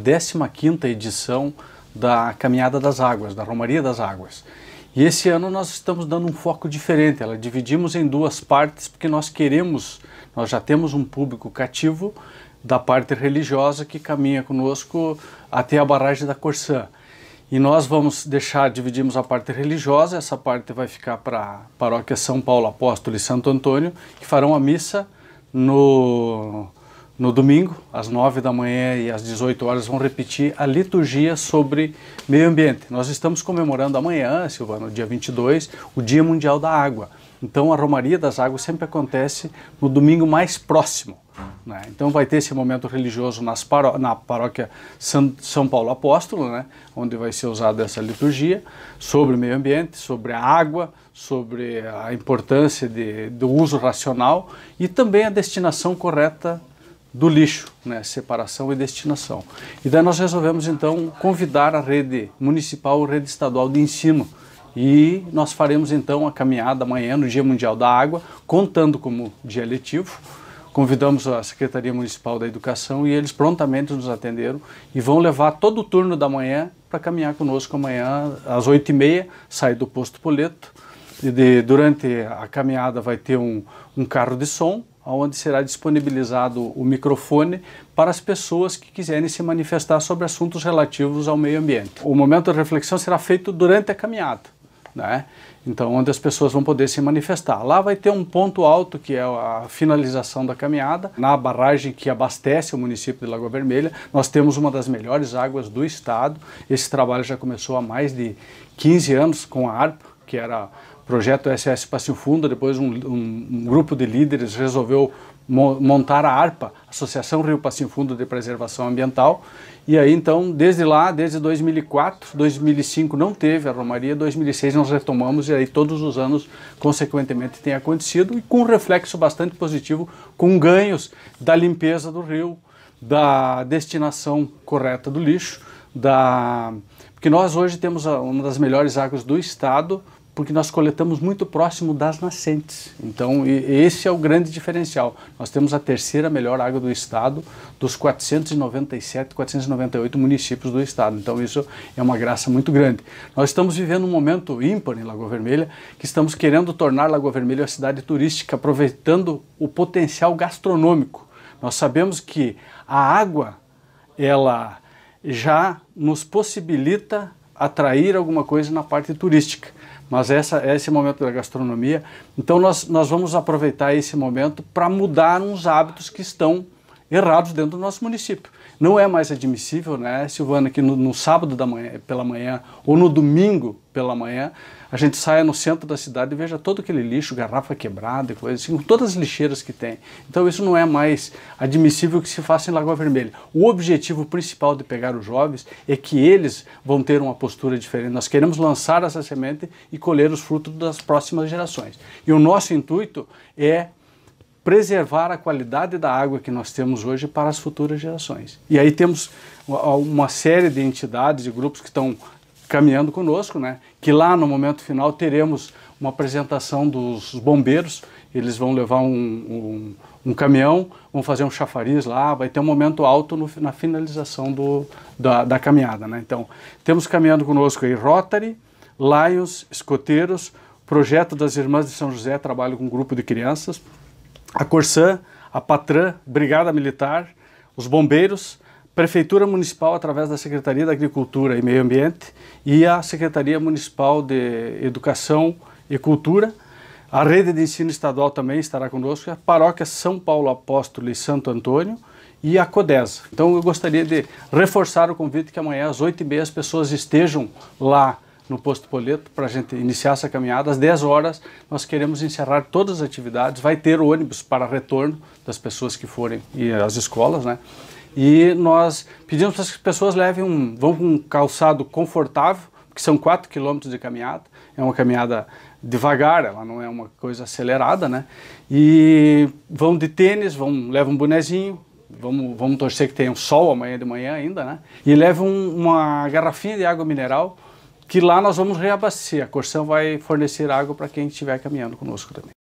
15ª edição da Caminhada das Águas, da Romaria das Águas. E esse ano nós estamos dando um foco diferente, ela dividimos em duas partes porque nós queremos, nós já temos um público cativo da parte religiosa que caminha conosco até a barragem da Corsã. E nós vamos deixar, dividimos a parte religiosa, essa parte vai ficar para a paróquia São Paulo Apóstolo e Santo Antônio, que farão a missa no no domingo, às 9 da manhã e às 18 horas, vão repetir a liturgia sobre meio ambiente. Nós estamos comemorando amanhã, Silvana, dia 22, o Dia Mundial da Água. Então, a Romaria das Águas sempre acontece no domingo mais próximo. Né? Então, vai ter esse momento religioso nas paró na paróquia San São Paulo Apóstolo, né? onde vai ser usada essa liturgia sobre meio ambiente, sobre a água, sobre a importância de, do uso racional e também a destinação correta do lixo, né, separação e destinação. E daí nós resolvemos então convidar a rede municipal, a rede estadual de ensino. E nós faremos então a caminhada amanhã no Dia Mundial da Água, contando como dia letivo. Convidamos a Secretaria Municipal da Educação e eles prontamente nos atenderam e vão levar todo o turno da manhã para caminhar conosco amanhã às 8h30, sair do posto Poleto. E de, durante a caminhada vai ter um, um carro de som onde será disponibilizado o microfone para as pessoas que quiserem se manifestar sobre assuntos relativos ao meio ambiente. O momento de reflexão será feito durante a caminhada. Né? Então, onde as pessoas vão poder se manifestar. Lá vai ter um ponto alto que é a finalização da caminhada, na barragem que abastece o município de Lagoa Vermelha. Nós temos uma das melhores águas do estado. Esse trabalho já começou há mais de 15 anos com a ARPA, que era projeto SS Passinho Fundo, depois um, um, um grupo de líderes resolveu montar a ARPA, Associação Rio Passinho Fundo de Preservação Ambiental, e aí então, desde lá, desde 2004, 2005 não teve a Romaria, 2006 nós retomamos e aí todos os anos, consequentemente, tem acontecido e com um reflexo bastante positivo, com ganhos da limpeza do rio, da destinação correta do lixo, da porque nós hoje temos uma das melhores águas do estado, porque nós coletamos muito próximo das nascentes. Então, esse é o grande diferencial. Nós temos a terceira melhor água do estado dos 497, 498 municípios do estado. Então, isso é uma graça muito grande. Nós estamos vivendo um momento ímpar em Lagoa Vermelha, que estamos querendo tornar Lagoa Vermelha uma cidade turística, aproveitando o potencial gastronômico. Nós sabemos que a água ela já nos possibilita atrair alguma coisa na parte turística. Mas essa, esse é momento da gastronomia, então nós, nós vamos aproveitar esse momento para mudar uns hábitos que estão errados dentro do nosso município. Não é mais admissível, né, Silvana, que no, no sábado da manhã, pela manhã ou no domingo pela manhã, a gente saia no centro da cidade e veja todo aquele lixo, garrafa quebrada, coisa assim, com todas as lixeiras que tem. Então isso não é mais admissível que se faça em Lagoa Vermelha. O objetivo principal de pegar os jovens é que eles vão ter uma postura diferente. Nós queremos lançar essa semente e colher os frutos das próximas gerações. E o nosso intuito é preservar a qualidade da água que nós temos hoje para as futuras gerações. E aí temos uma série de entidades e grupos que estão caminhando conosco, né? Que lá no momento final teremos uma apresentação dos bombeiros. Eles vão levar um, um, um caminhão, vão fazer um chafariz lá, vai ter um momento alto no, na finalização do, da, da caminhada, né? Então temos caminhando conosco aí Rotary, Lions, Escoteiros, Projeto das Irmãs de São José, trabalho com um grupo de crianças, a Corsã, a Patran, Brigada Militar, os bombeiros, Prefeitura Municipal através da Secretaria da Agricultura e Meio Ambiente e a Secretaria Municipal de Educação e Cultura. A rede de ensino estadual também estará conosco, a Paróquia São Paulo Apóstolo e Santo Antônio e a CODESA. Então eu gostaria de reforçar o convite que amanhã às 8h30 as pessoas estejam lá no Posto Poleto para a gente iniciar essa caminhada. Às 10 horas nós queremos encerrar todas as atividades. Vai ter ônibus para retorno das pessoas que forem e as escolas, né? E nós pedimos para que as pessoas levem um, vão com um calçado confortável, que são 4 quilômetros de caminhada. É uma caminhada devagar, ela não é uma coisa acelerada, né? E vão de tênis, vão levam um bonezinho, vamos, vamos torcer que tenha um sol amanhã de manhã ainda, né? E leva um, uma garrafinha de água mineral que lá nós vamos reabastecer. A Corsã vai fornecer água para quem estiver caminhando conosco também.